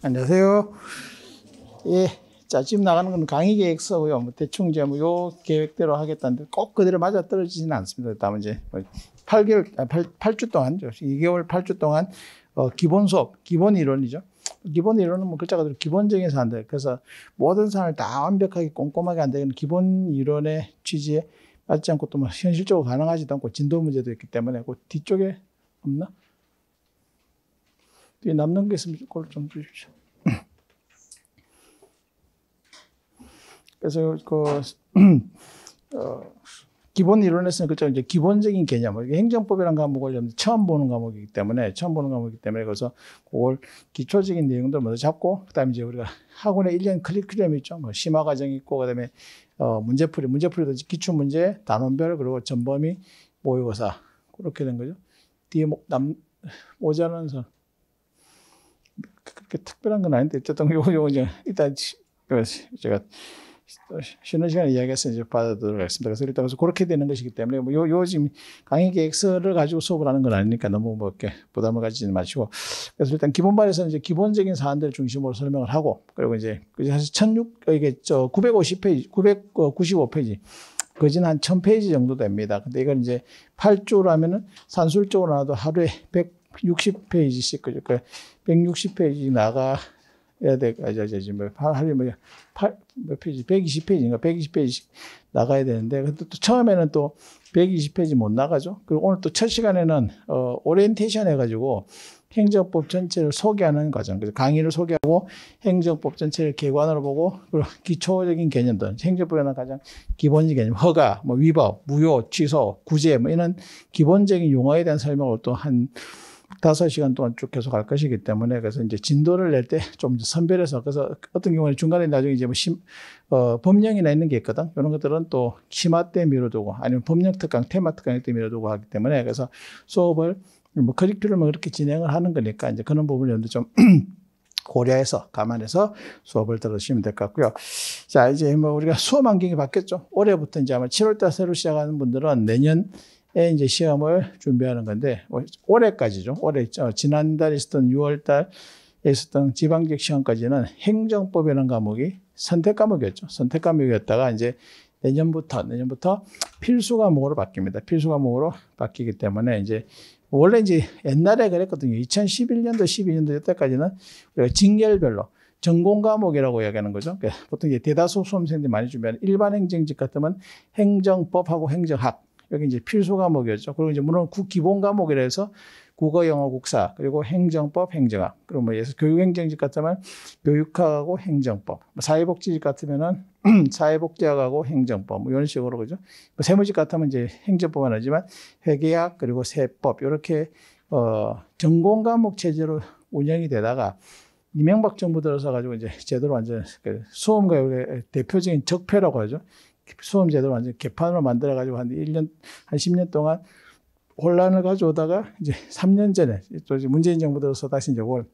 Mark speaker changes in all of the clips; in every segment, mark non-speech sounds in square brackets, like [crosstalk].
Speaker 1: 안녕하세요. 예, 자 지금 나가는 건 강의 계획서고요. 뭐 대충 이제 뭐요 계획대로 하겠다는데 꼭 그대로 맞아 떨어지지 않습니다. 다만 이제 8개월, 8, 8주 동안, 2개월 8주 동안 어, 기본 수업, 기본 이론이죠. 기본 이론은 뭐 글자 그대로 기본적인 사안들. 그래서 모든 사안을 다 완벽하게 꼼꼼하게 안 되는 기본 이론의 취지에 맞지 않고 또 뭐 현실적으로 가능하지도 않고 진도 문제도 있기 때문에 그 뒤쪽에 없나? 뒤에 남는 게 있으면 그걸 좀 주십시오. [clears throat] 그래서 그 [clears throat] 어, 기본 이론에서는 그죠 이제 기본적인 개념, 이 행정법이라는 과목을 좀 처음 보는 과목이기 때문에 처음 보는 과목이기 때문에 그래서 그걸 기초적인 내용들 먼저 잡고 그다음에 이제 우리가 학원에 일년 클리큘럼 있죠. 뭐 심화 과정 있고 그다음에 어, 문제풀이, 문제풀이도 기초 문제, 단원별 그리고 전범위, 모의고사 그렇게 된 거죠. 뒤에 뭐 남 모자라는 선 그렇게 특별한 건 아닌데 어쨌든 요거 요거 이제 일단 그 제가 쉬는 시간에 이야기해서 이제 받아들도록 하겠습니다. 그래서 일단 그래서 그렇게 되는 것이기 때문에 뭐 요, 요 지금 강의 계획서를 가지고 수업을 하는 건 아니니까 너무 뭐 이렇게 부담을 가지지 마시고 그래서 일단 기본반에서는 이제 기본적인 사안들 중심으로 설명을 하고 그리고 이제 그 사실 16, 어, 이게 저 950페이지, 995페이지 어, 거진 한 1000페이지 정도 됩니다. 근데 이건 이제 8주라면은 산술적으로 나도 하루에 160페이지씩, 그죠. 그러니까 160페이지 나가야 돼. 아, 저, 저, 지금 뭐, 하루에 뭐, 8, 몇 페이지? 120페이지인가? 120페이지 나가야 되는데. 근데 또 처음에는 또 120페이지 못 나가죠. 그리고 오늘 또 첫 시간에는, 어, 오리엔테이션 해가지고 행정법 전체를 소개하는 과정. 그래서 강의를 소개하고 행정법 전체를 개관으로 보고, 그리고 기초적인 개념들. 행정법에는 가장 기본적인 개념. 허가, 뭐 위법, 무효, 취소, 구제, 뭐 이런 기본적인 용어에 대한 설명을 또 한, 다섯 시간 동안 쭉 계속 갈 것이기 때문에 그래서 이제 진도를 낼 때 좀 [laughs] 선별해서 그래서 어떤 경우는 중간에 나중에 이제 뭐 심, 어, 법령이나 있는 게 있거든. 이런 것들은 또 심화 때 미뤄두고 아니면 법령 특강, 테마 특강 때 미뤄두고 하기 때문에 그래서 수업을 뭐 커리큘럼을 뭐 그렇게 진행을 하는 거니까 이제 그런 부분을 좀 [clears throat] 고려해서 감안해서 수업을 들으시면 될 것 같고요. 자, 이제 뭐 우리가 수업 환경이 바뀌었죠. 올해부터 이제 아마 7월달 새로 시작하는 분들은 내년 이제 시험을 준비하는 건데 올해까지죠. 올해 어, 지난달 있었던 6월달 있었던 지방직 시험까지는 행정법이라는 과목이 선택 과목이었죠. 선택 과목이었다가 이제 내년부터 내년부터 필수 과목으로 바뀝니다. 필수 과목으로 바뀌기 때문에 이제 원래 이제 옛날에 그랬거든요. 2011년도 12년도 때까지는 우리가 징계별로 전공 과목이라고 이야기하는 거죠. 그러니까 보통 이제 대다수 수험생들이 많이 준비하는 일반 행정직 같으면 행정법하고 행정학 여기 이제 필수 과목이었죠. 그리고 이제 물론 국 기본 과목이라 해서 국어, 영어, 국사, 그리고 행정법, 행정학. 그럼 뭐 예를 교육행정직 같으면 교육학하고 행정법, 뭐 사회복지직 같으면은 [clears throat] 사회복지학하고 행정법, 뭐 이런 식으로 그죠. 뭐 세무직 같으면 이제 행정법은 하지만 회계학 그리고 세법 이렇게 어 전공 과목 체제로 운영이 되다가 이명박 정부 들어서 가지고 이제 제대로 완전 그 수험가의 대표적인 적폐라고 하죠. 수험 제도를 완전 개판으로 만들어 가지고 한 1년 한 10년 동안 혼란을 가져오다가 이제 3년 전에 또 문재인 정부 들어서 다시 이제 그걸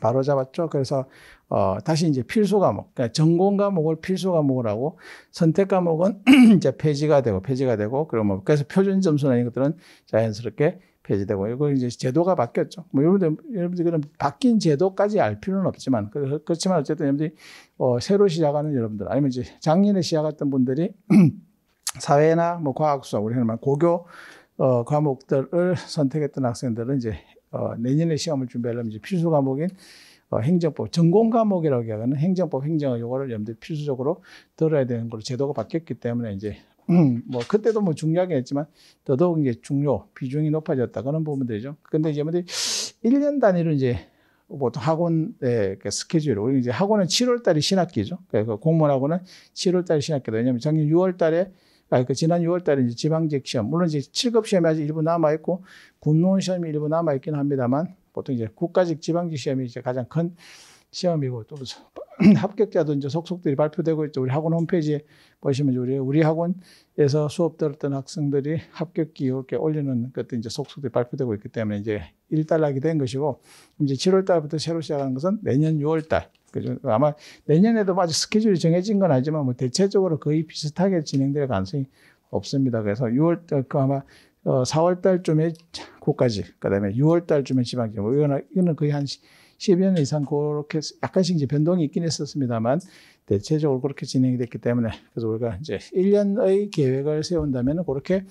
Speaker 1: 바로 잡았죠. 그래서 어 다시 이제 필수 과목, 그러니까 전공 과목을 필수 과목을 하고 선택 과목은 [clears throat] 이제 폐지가 되고 폐지가 되고 그러면 뭐 그래서 표준 점수나 이런 것들은 자연스럽게 폐지되고 이거 이제 제도가 바뀌었죠. 뭐 여러분들 여러분들 그런 바뀐 제도까지 알 필요는 없지만 그, 그렇지만 어쨌든 여러분들 어, 새로 시작하는 여러분들 아니면 이제 작년에 시작했던 분들이 [clears throat] 사회나 뭐 과학 수학 우리 하는 말 고교 어, 과목들을 선택했던 학생들은 이제 어, 내년에 시험을 준비하려면 이제 필수 과목인 어, 행정법 전공 과목이라고 하는 행정법 행정의 요거를 여러분들 필수적으로 들어야 되는 걸로 제도가 바뀌었기 때문에 이제 음, 뭐 그때도 뭐 중요하긴 했지만 더더욱 이제 중요 비중이 높아졌다 그런 부분되죠 근데 이제 뭐들 1년 단위로 이제 보통 학원의 예, 그 스케줄이 우리 이제 학원은 7월달이 신학기죠. 그 공무원학원은 7월달 신학기다. 왜냐면 작년 6월달에 아, 그 지난 6월달에 이제 지방직 시험 물론 이제 7급 시험이 아직 일부 남아 있고 군무원 시험이 일부 남아 있긴 합니다만 보통 이제 국가직 지방직 시험이 이제 가장 큰 시험이고 또 [clears throat] 합격자도 이제 속속들이 발표되고 있죠. 우리 학원 홈페이지에 보시면 우리 우리 학원에서 수업 들었던 학생들이 합격기 이렇게 올리는 것도 이제 속속들이 발표되고 있기 때문에 이제 일단락이된 것이고 이제 7월 달부터 새로 시작하는 것은 내년 6월 달. 그죠? 아마 내년에도 아직 스케줄이 정해진 건 아니지만 뭐 대체적으로 거의 비슷하게 진행될 가능성이 없습니다. 그래서 6월 달그 어, 아마 4월 어, 달쯤에 국까지 그다음에 6월 달쯤에 지방지원 의원 이거는 거의 한 10년 이상 그렇게 약간씩 이제 변동이 있긴 했었습니다만 대체적으로 그렇게 진행이 됐기 때문에 그래서 우리가 이제 1년의 계획을 세운다면 그렇게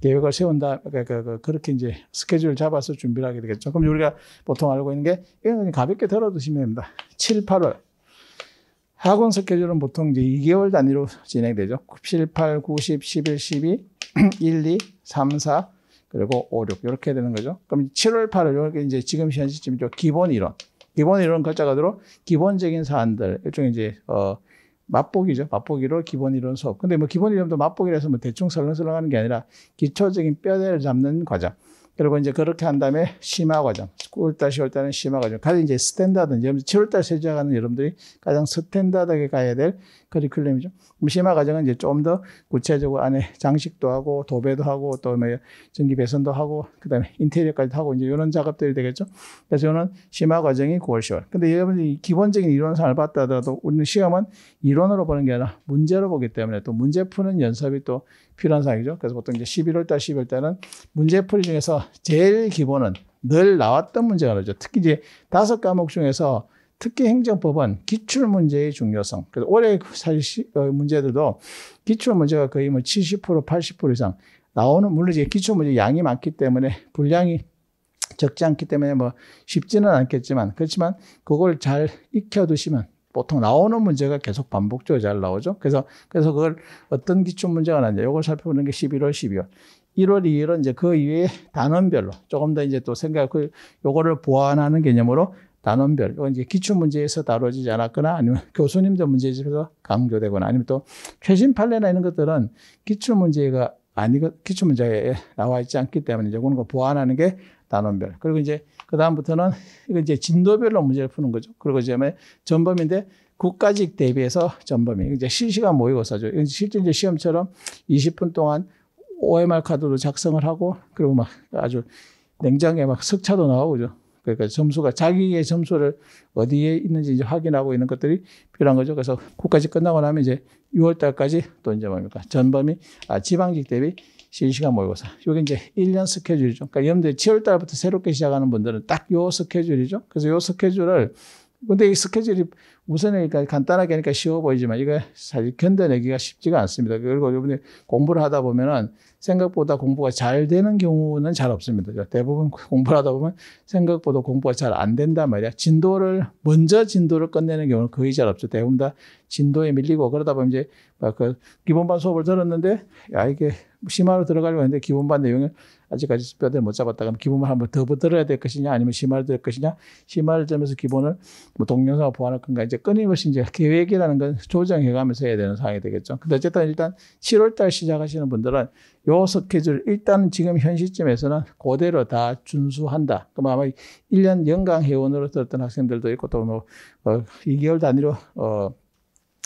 Speaker 1: 계획을 세운다 그러니까 그렇게 이제 스케줄 을 잡아서 준비를 하게 되겠죠. 그럼 우리가 보통 알고 있는 게 이건 가볍게 들어두시면 됩니다. 7, 8월 학원 스케줄은 보통 이제 2개월 단위로 진행되죠. 7, 8, 9, 10, 11, 12, 1, 2, 3, 4 그리고 5, 6 이렇게 되는 거죠. 그럼 7월, 8월 이렇게 이제 지금 현시쯤 기본 이론 기본 에 이런 글자가 들어 기본적인 사안들 일종의 이제 어 맛보기죠. 맛보기로 기본 이론 수업. 근데 뭐 기본 이론도 맛보기라서 뭐 대충 설렁설렁하는 게 아니라 기초적인 뼈대를 잡는 과정. 그리고 이제 그렇게 한 다음에 심화 과정, 9월달, 10월달은 심화 과정. 가장 이제 스탠다드, 이제 7월달 세제하는 여러분들이 가장 스탠다드하게 가야 될 커리큘럼이죠. 심화 과정은 이제 좀 더 구체적으로 안에 장식도 하고, 도배도 하고, 또 뭐 전기 배선도 하고, 그 다음에 인테리어까지 하고, 이제 이런 작업들이 되겠죠. 그래서 저는 심화 과정이 9월, 10월. 근데 여러분들이 기본적인 이론상을 봤다 하더라도 우리는 시험은 이론으로 보는 게 아니라 문제로 보기 때문에 또 문제 푸는 연습이 또 필요한 사항이죠. 그래서 보통 이제 11월 달, 12월 달은 문제풀이 중에서 제일 기본은 늘 나왔던 문제가 나죠. 특히 이제 다섯 과목 중에서 특히 행정법은 기출 문제의 중요성. 그래서 올해 사 그 어, 문제들도 기출 문제가 거의 뭐 70% 80% 이상 나오는 물론 이제 기출 문제 양이 많기 때문에 분량이 적지 않기 때문에 뭐 쉽지는 않겠지만 그렇지만 그걸 잘 익혀두시면 보통 나오는 문제가 계속 반복적으로 잘 나오죠. 그래서, 그래서 그걸 어떤 기출 문제가 나냐, 이걸 살펴보는 게 11월, 12월. 1월, 2일은 이제 그이외 단원별로 조금 더 이제 또 생각, 그, 요거를 보완하는 개념으로 단원별, 이건 이제 기출 문제에서 다뤄지지 않았거나 아니면 [laughs] 교수님들 문제집에서 강조되거나 아니면 또 최신 판례나 이런 것들은 기출 문제가 아니고 기출 문제에 나와 있지 않기 때문에 이제 그런 거 보완하는 게 단원별. 그리고 이제 그 다음부터는 이거 이제 진도별로 문제를 푸는 거죠. 그리고 이제 뭐 전범인데 국가직 대비해서 전범이 이제 실시간 모의고사죠. 실제 이제 시험처럼 20분 동안 OMR 카드로 작성을 하고 그리고 막 아주 냉장에 막 석차도 나오고죠. 그러니까 점수가 자기의 점수를 어디에 있는지 이제 확인하고 있는 것들이 필요한 거죠. 그래서 국까지 끝나고 나면 이제 6월 달까지 또 이제 뭡니까? 전범위, 아, 지방직 대비 실시간 모의고사. 요게 이제 1년 스케줄이죠. 그러니까 여러분들 7월 달부터 새롭게 시작하는 분들은 딱 요 스케줄이죠. 그래서 요 스케줄을 근데 이 스케줄이 우선이니까 그러니까 간단하게 하니까 쉬워 보이지만 이거 사실 견뎌내기가 쉽지가 않습니다. 그리고 여러분이 공부를 하다 보면은 생각보다 공부가 잘 되는 경우는 잘 없습니다. 그러니까 대부분 [laughs] 공부를 하다 보면 생각보다 공부가 잘 안 된단 말이야. 진도를, 먼저 진도를 끝내는 경우는 거의 잘 없죠. 대부분 다 진도에 밀리고 그러다 보면 이제 그 기본반 수업을 들었는데, 야, 이게 심화로 들어가려고 했는데 기본반 내용을 아직까지 뼈대를 못 잡았다. 그럼 기본만 한번 더 들어야 될 것이냐, 아니면 심화를 될 것이냐, 심화를 점에서 기본을 뭐 동영상을 보완할 건가, 이제 끊임없이 이제 계획이라는 건 조정해가면서 해야 되는 상황이 되겠죠. 근데 어쨌든 일단 7월달 시작하시는 분들은 요섯 계절 일단 지금 현 시점에서는 그대로 다 준수한다. 그럼 아마 1년 연강 회원으로 들었던 학생들도 있고 또 뭐, 어, 2개월 단위로 어,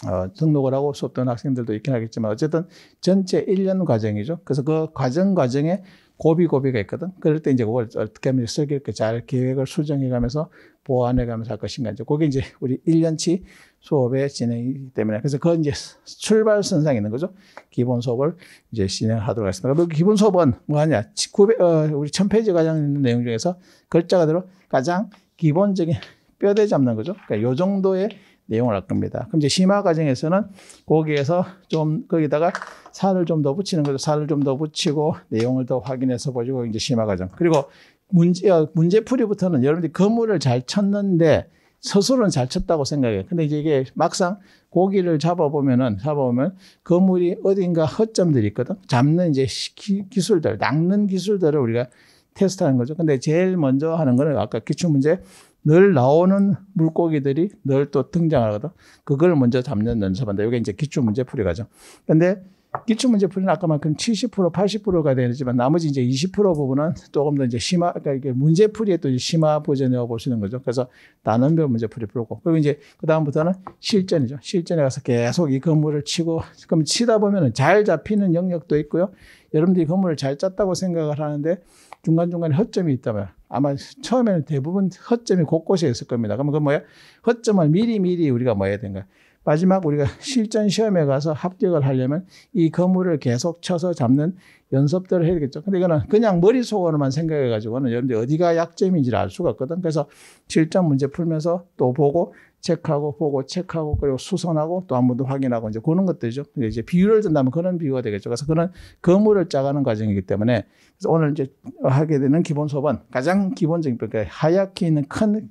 Speaker 1: 어, 등록을 하고 수업 듣는 학생들도 있긴 하겠지만 어쨌든 전체 1년 과정이죠. 그래서 그 과정 과정에 고비고비가 있거든. 그럴 때 이제 그걸 어떻게 하면 쓰기롭게잘 계획을 수정해 가면서 보완해 가면서 할 것인가. 이제 그게 이제 우리 1년치 수업의 진행이기 때문에. 그래서 그건 이제 출발선상에 있는 거죠. 기본 수업을 이제 진행하도록 하겠습니다. 그 기본 수업은 뭐 하냐. 900, 어, 우리 1000페이지 가장 있는 내용 중에서 글자 가대로 가장 기본적인 뼈대 잡는 거죠. 그니까요 정도의 내용을 할 겁니다. 그럼 이제 심화 과정에서는 거기에서 좀 거기다가 살을 좀 더 붙이는 거죠. 살을 좀 더 붙이고 내용을 더 확인해서 보시고 이제 심화 과정. 그리고 문제 어, 문제풀이부터는 여러분들이 거물을 잘 쳤는데 스스로는 잘 쳤다고 생각해요. 근데 이제 이게 막상 고기를 잡아보면은, 잡아보면 거물이 어딘가 허점들이 있거든? 잡는 이제 기, 술들 낚는 기술들을 우리가 테스트하는 거죠. 근데 제일 먼저 하는 거는 아까 기출문제 늘 나오는 물고기들이 늘 또 등장하거든. 그걸 먼저 잡는 연습한다. 이게 이제 기초 문제 풀이가죠. 근데 기초 문제 풀이는 아까만큼 70% 80%가 되지만 나머지 이제 20% 부분은 조금 더 이제 심화, 그러니까 이게 문제 풀이에 또 심화 버전이라고 보시는 거죠. 그래서 단원별 문제 풀이 풀고 그리고 이제 그 다음부터는 실전이죠. 실전에 가서 계속 이 건물을 치고 그럼 치다 보면은 잘 잡히는 영역도 있고요. 여러분들이 건물을 잘 짰다고 생각을 하는데 중간중간에 허점이 있다면 아마 처음에는 대부분 허점이 곳곳에 있을 겁니다. 그러면 그 뭐야? 허점을 미리미리 우리가 뭐 해야 되는가? 마지막 우리가 실전 시험에 가서 합격을 하려면 이 거물을 계속 쳐서 잡는 연습들을 해야겠죠. 근데 이거는 그냥 머릿속으로만 생각해가지고는 여러분들 어디가 약점인지를 알 수가 없거든. 그래서 실전 문제 풀면서 또 보고 체크하고 보고 체크하고 그리고 수선하고 또 한 번 더 확인하고 이제 그런 것들이죠. 이제 비유를 든다면 그런 비유가 되겠죠. 그래서 그런 건물을 짜가는 과정이기 때문에 그래서 오늘 이제 하게 되는 기본 소반 가장 기본적인 그러니까 하얗게 있는 큰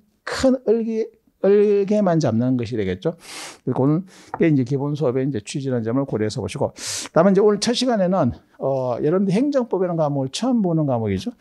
Speaker 1: 큰얼기얼개만 잡는 것이 되겠죠. 그게 이제 기본 수업의 이제 취지라는 점을 고려해서 보시고. 다음에 이제 오늘 첫 시간에는, 어, 여러분들 행정법이라는 과목을 처음 보는 과목이죠.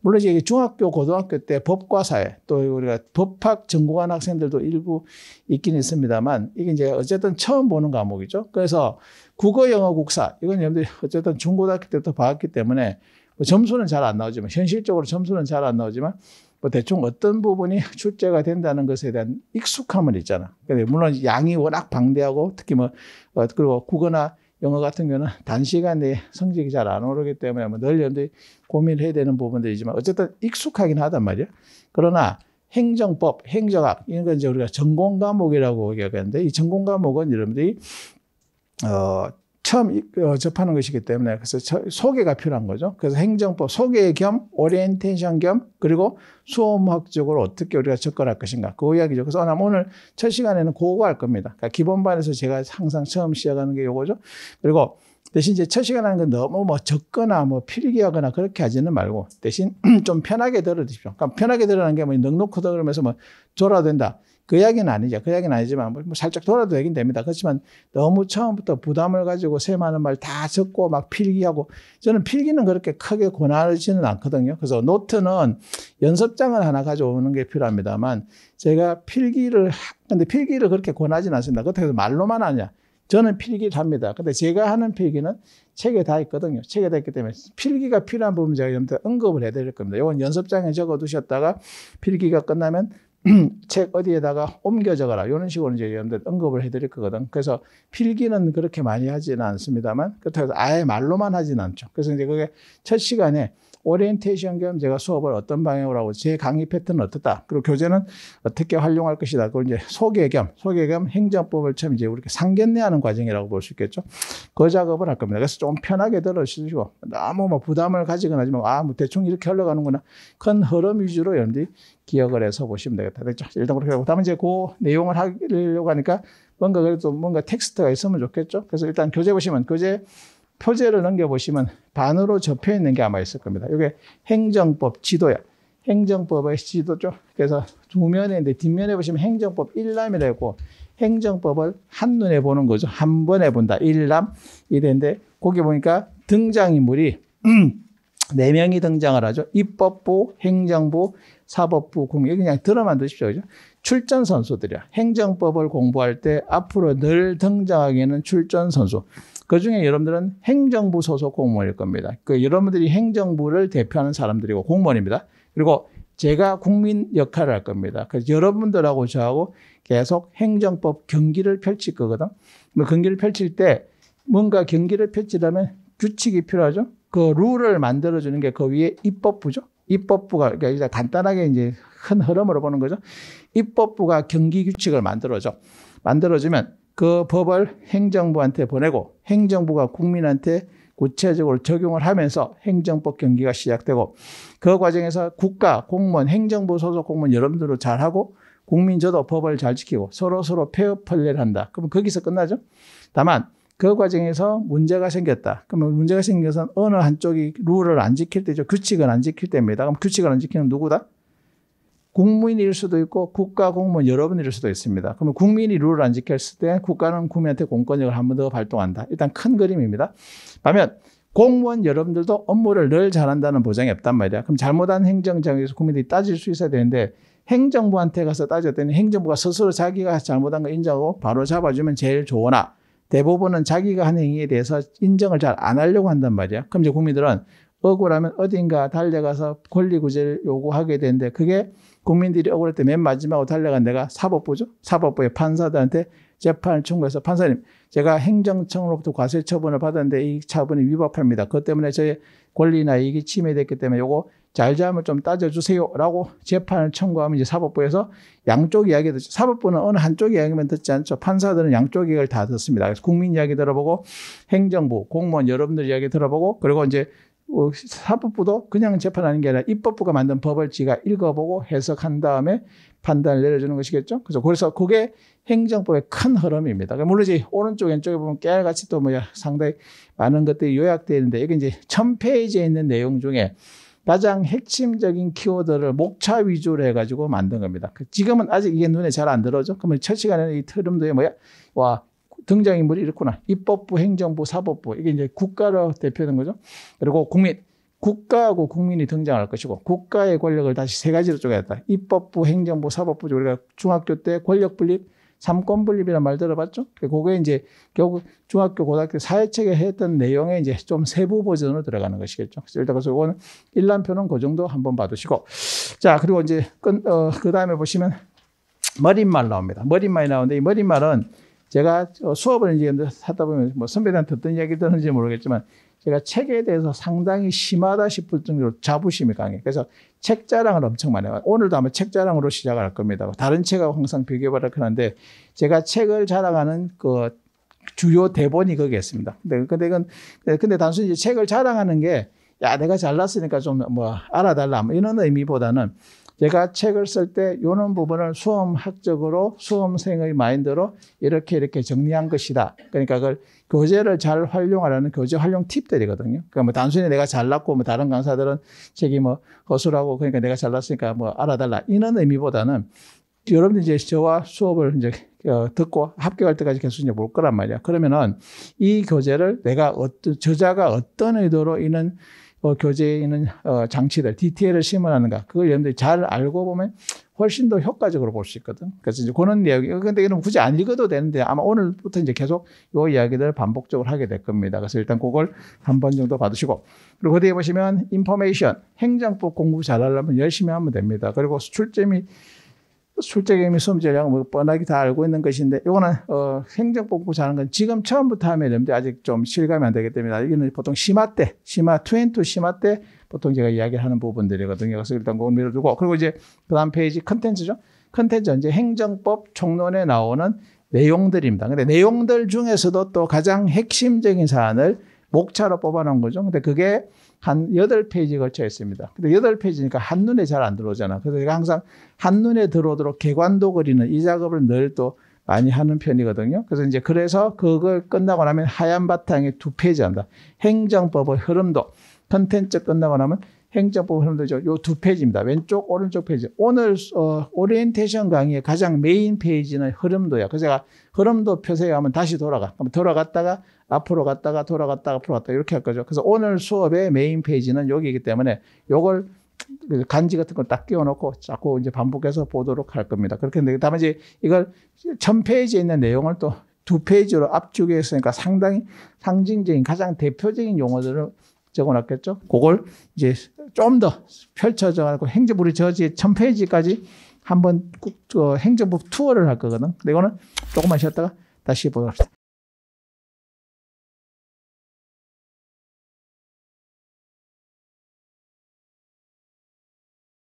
Speaker 1: 물론 이제 중학교, 고등학교 때 법과 사회, 또 우리가 법학 전공한 학생들도 일부 있긴 있습니다만, 이게 이제 어쨌든 처음 보는 과목이죠. 그래서 국어, 영어, 국사, 이건 여러분들이 어쨌든 중고등학교 때부터 봤기 때문에 뭐 점수는 잘 안 나오지만, 현실적으로 점수는 잘 안 나오지만, 뭐 대충 어떤 부분이 [laughs] 출제가 된다는 것에 대한 익숙함은 있잖아. 물론 양이 워낙 방대하고 특히 뭐 어, 그리고 국어나 영어 같은 경우는 [laughs] 단시간 내에 성적이 잘 안 오르기 때문에 뭐 늘 연대 고민을 해야 되는 부분들이지만 어쨌든 익숙하긴 하단 말이야. 그러나 행정법, 행정학 이런 건 이제 우리가 전공 과목이라고 얘기하는데 이 전공 과목은 여러분들이 어 처음 어, 접하는 것이기 때문에 그래서 소개가 필요한 거죠. 그래서 행정법 소개 겸 오리엔테이션 겸 그리고 수험학적으로 어떻게 우리가 접근할 것인가 그 이야기죠. 그래서 아마 오늘 첫 시간에는 그거 할 겁니다. 그러니까 기본반에서 제가 항상 처음 시작하는 게 이거죠. 그리고 대신 이제 첫 시간 하는 건 너무 뭐 적거나 뭐 필기하거나 그렇게 하지는 말고 대신 [clears throat] 좀 편하게 들어주십시오. 그러니까 편하게 들어가는게뭐 넉넉하다 그러면서 뭐 졸아야 된다. 그 이야기는 아니죠. 그 이야기는 아니지만 뭐, 뭐 살짝 돌아도 되긴 됩니다. 그렇지만 너무 처음부터 부담을 가지고 세 많은 말 다 적고 막 필기하고 저는 필기는 그렇게 크게 권하지는 않거든요. 그래서 노트는 연습장을 하나 가져오는 게 필요합니다만 제가 필기를 근데 필기를 그렇게 권하지는 않습니다. 그렇다고 말로만 하냐? 저는 필기를 합니다. 근데 제가 하는 필기는 책에 다 있거든요. 책에 다 있기 때문에 필기가 필요한 부분 제가 여러분들 언급을 해드릴 겁니다. 이건 연습장에 적어두셨다가 필기가 끝나면 [clears throat] 책 어디에다가 옮겨져가라 이런 식으로 이제 여러분들 언급을 해드릴 거거든. 그래서 필기는 그렇게 많이 하지는 않습니다만 그렇다고 해서 아예 말로만 하지는 않죠. 그래서 이제 그게 첫 시간에 오리엔테이션 겸 제가 수업을 어떤 방향으로 하고 제 강의 패턴은 어떻다. 그리고 교재는 어떻게 활용할 것이다. 그걸 이제 소개 겸 소개 겸 행정법을 처음 이제 우리가 상견례하는 과정이라고 볼 수 있겠죠. 그 작업을 할 겁니다. 그래서 좀 편하게 들으시고 너무 뭐 부담을 가지거나 하지 말고, 아 뭐 대충 이렇게 흘러가는구나 큰 흐름 위주로 여러분들이 기억을 해서 보시면 되겠다. 네, 일단 그렇게 하고 다음 이제 그 내용을 하려고 하니까 뭔가 그래도 뭔가 텍스트가 있으면 좋겠죠. 그래서 일단 교재 보시면 교재 표제를 넘겨보시면 반으로 접혀 있는 게 아마 있을 겁니다. 이게 행정법 지도야. 행정법의 지도죠. 그래서 두면에 있데 뒷면에 보시면 행정법 일람이라고 행정법을 한눈에 보는 거죠. 한 번에 본다. 일람 이랬는데 거기 보니까 등장인물이 [clears throat] 네 명이 등장을 하죠. 입법부, 행정부, 사법부 공약 그냥 들어만 두십시오. 그죠? 출전 선수들이야. 행정법을 공부할 때 앞으로 늘등장하기는 출전 선수. 그 중에 여러분들은 행정부 소속 공무원일 겁니다. 그 여러분들이 행정부를 대표하는 사람들이고 공무원입니다. 그리고 제가 국민 역할을 할 겁니다. 그래서 여러분들하고 저하고 계속 행정법 경기를 펼칠 거거든. 경기를 펼칠 때 뭔가 경기를 펼치려면 규칙이 필요하죠. 그 룰을 만들어주는 게 그 위에 입법부죠. 입법부가 그러니까 간단하게 이제 큰 흐름으로 보는 거죠. 입법부가 경기 규칙을 만들어줘. 만들어주면 그 법을 행정부한테 보내고 행정부가 국민한테 구체적으로 적용을 하면서 행정법 경기가 시작되고 그 과정에서 국가 공무원 행정부 소속 공무원 여러분들도 잘하고 국민 저도 법을 잘 지키고 서로 서로 폐업 판례를 한다. 그럼 거기서 끝나죠. 다만 그 과정에서 문제가 생겼다. 그러면 문제가 생겨서 어느 한쪽이 룰을 안 지킬 때죠. 규칙을 안 지킬 때입니다. 그럼 규칙을 안 지키는 누구다? 국민일 수도 있고 국가 공무원 여러분일 수도 있습니다. 그러면 국민이 룰을 안 지켰을 때 국가는 국민한테 공권력을 한 번 더 발동한다. 일단 큰 그림입니다. 반면 공무원 여러분들도 업무를 늘 잘한다는 보장이 없단 말이야. 그럼 잘못한 행정장에서 국민들이 따질 수 있어야 되는데 행정부한테 가서 따졌더니 행정부가 스스로 자기가 잘못한 거 인정하고 바로 잡아주면 제일 좋으나 대부분은 자기가 한 행위에 대해서 인정을 잘 안 하려고 한단 말이야. 그럼 이제 국민들은 억울하면 어딘가 달려가서 권리구제를 요구하게 되는데 그게 국민들이 억울할 때 맨 마지막으로 달려간 내가 사법부죠. 사법부의 판사들한테 재판을 청구해서 판사님, 제가 행정청으로부터 과세 처분을 받았는데 이 처분이 위법합니다. 그것 때문에 저의 권리나 이익이 침해됐기 때문에 요거 잘자면좀 따져주세요라고 재판을 청구하면 이제 사법부에서 양쪽 이야기 듣 사법부는 어느 한쪽 이야기만 듣지 않죠. 판사들은 양쪽 이야기를 다 듣습니다. 그래서 국민 이야기 들어보고 행정부, 공무원 여러분들 이야기 들어보고 그리고 이제 어, 사법부도 그냥 재판하는 게 아니라 입법부가 만든 법을 지가 읽어보고 해석한 다음에 판단을 내려주는 것이겠죠. 그래서 그래서 그게 행정법의 큰 흐름입니다. 그러니까 물론 이제 오른쪽 왼쪽에 보면 깨알같이 또 뭐 상당히 많은 것들이 요약되어 있는데 이게 이제 천 페이지에 있는 내용 중에 가장 핵심적인 키워드를 목차 위주로 해가지고 만든 겁니다. 그 지금은 아직 이게 눈에 잘 안 들어오죠? 그러면 첫 시간에는 이 트름도에 뭐야? 와, 등장인물이 이렇구나. 입법부, 행정부, 사법부. 이게 이제 국가로 대표하는 거죠. 그리고 국민. 국가하고 국민이 등장할 것이고 국가의 권력을 다시 세 가지로 쪼개다 입법부, 행정부, 사법부 우리가 중학교 때 권력 분립 삼권분립이라는말 들어봤죠? 그게 이제 결국 중학교, 고등학교 사회책에 했던 내용의 이제 좀 세부 버전으로 들어가는 것이겠죠. 그래서 이거는 일람표는 그 정도 한번 봐두시고. 자, 그리고 이제 그, 어, 그 다음에 보시면 머릿말 나옵니다. 머릿말이 나오는데 이 머릿말은 제가 수업을 이제 하다 보면 뭐 선배들한테 어떤 이야기 들었는지 모르겠지만 제가 그러니까 책에 대해서 상당히 심하다 싶을 정도로 자부심이 강해. 그래서 책 자랑을 엄청 많이 해요. 오늘도 아마 책 자랑으로 시작할 겁니다. 다른 책하고 항상 비교해봐라 데 제가 책을 자랑하는 그 주요 대본이 거기에 있습니다. 근데 그, 이건, 근데 단순히 책을 자랑하는 게 야, 내가 잘났으니까 좀 뭐 알아달라. 뭐 이런 의미보다는 제가 책을 쓸때 이런 부분을 수험학적으로 수험생의 마인드로 이렇게 이렇게 정리한 것이다. 그러니까 그걸 교재를 잘 활용하라는 교재 활용 팁들이거든요. 그러니까 뭐 단순히 내가 잘났고 뭐 다른 강사들은 책이 뭐 허술하고 그러니까 내가 잘났으니까 뭐 알아달라 이런 의미보다는 여러분들 이제 저와 수업을 이제 어, 듣고 합격할 때까지 계속 이제 볼 거란 말이야. 그러면은 이 교재를 내가 어떤 저자가 어떤 의도로 이는 어, 교재에 있는 어, 장치들, DTL을 심어라는가 그걸 여러분들이 잘 알고 보면 훨씬 더 효과적으로 볼 수 있거든. 그래서 이제 그런 이야기. 근데 이런 굳이 안 읽어도 되는데 아마 오늘부터 이제 계속 요 이야기들을 반복적으로 하게 될 겁니다. 그래서 일단 그걸 한 번 정도 받으시고. 그리고 어디에 보시면 인포메이션, 행정법 공부 잘하려면 열심히 하면 됩니다. 그리고 수출점이 술재개미 소음제량 뭐 뻔하게 다 알고 있는 것인데 이거는 어, 행정복부 자는 건 지금 처음부터 하면 됩니다. 아직 좀 실감이 안 되기 때문에 이거는 보통 심화 때 심화 투엔투 심화 때 보통 제가 이야기하는 부분들이거든요. 그래서 일단 그걸 밀어두고 그리고 이제 그다음 페이지 컨텐츠죠. 컨텐츠 이제 행정법 총론에 나오는 내용들입니다. 근데 내용들 중에서도 또 가장 핵심적인 사안을 목차로 뽑아놓은 거죠. 근데 그게 한 여덟 페이지 걸쳐 있습니다. 근데 여덟 페이지니까 한눈에 잘 안 들어오잖아. 그래서 제가 항상 한눈에 들어오도록 개관도 그리는 이 작업을 늘 또 많이 하는 편이거든요. 그래서 이제 그래서 그걸 끝나고 나면 하얀 바탕에 두 페이지 한다. 행정법의 흐름도 컨텐츠 끝나고 나면 행정법 흐름도죠. 요 두 페이지입니다. 왼쪽, 오른쪽 페이지. 오늘, 어, 오리엔테이션 강의의 가장 메인 페이지는 흐름도야. 그래서 제가 흐름도 표세에 가면 다시 돌아가. 그럼 돌아갔다가, 앞으로 갔다가, 돌아갔다가, 앞으로 갔다가, 이렇게 할 거죠. 그래서 오늘 수업의 메인 페이지는 여기이기 때문에 요걸 간지 같은 걸 딱 끼워놓고 자꾸 이제 반복해서 보도록 할 겁니다. 그렇게 되 다만 이제 이걸 천 페이지에 있는 내용을 또 두 페이지로 압축해 으니까 상당히 상징적인 가장 대표적인 용어들을 적어 놨겠죠. 그걸 이제 좀 더 펼쳐져 갖고 행정부 우리 저지 1000페이지까지 한번 꼭 어, 행정부 투어를 할 거거든. 근데 이거는 조금만 쉬었다가 다시 보도록 합시다.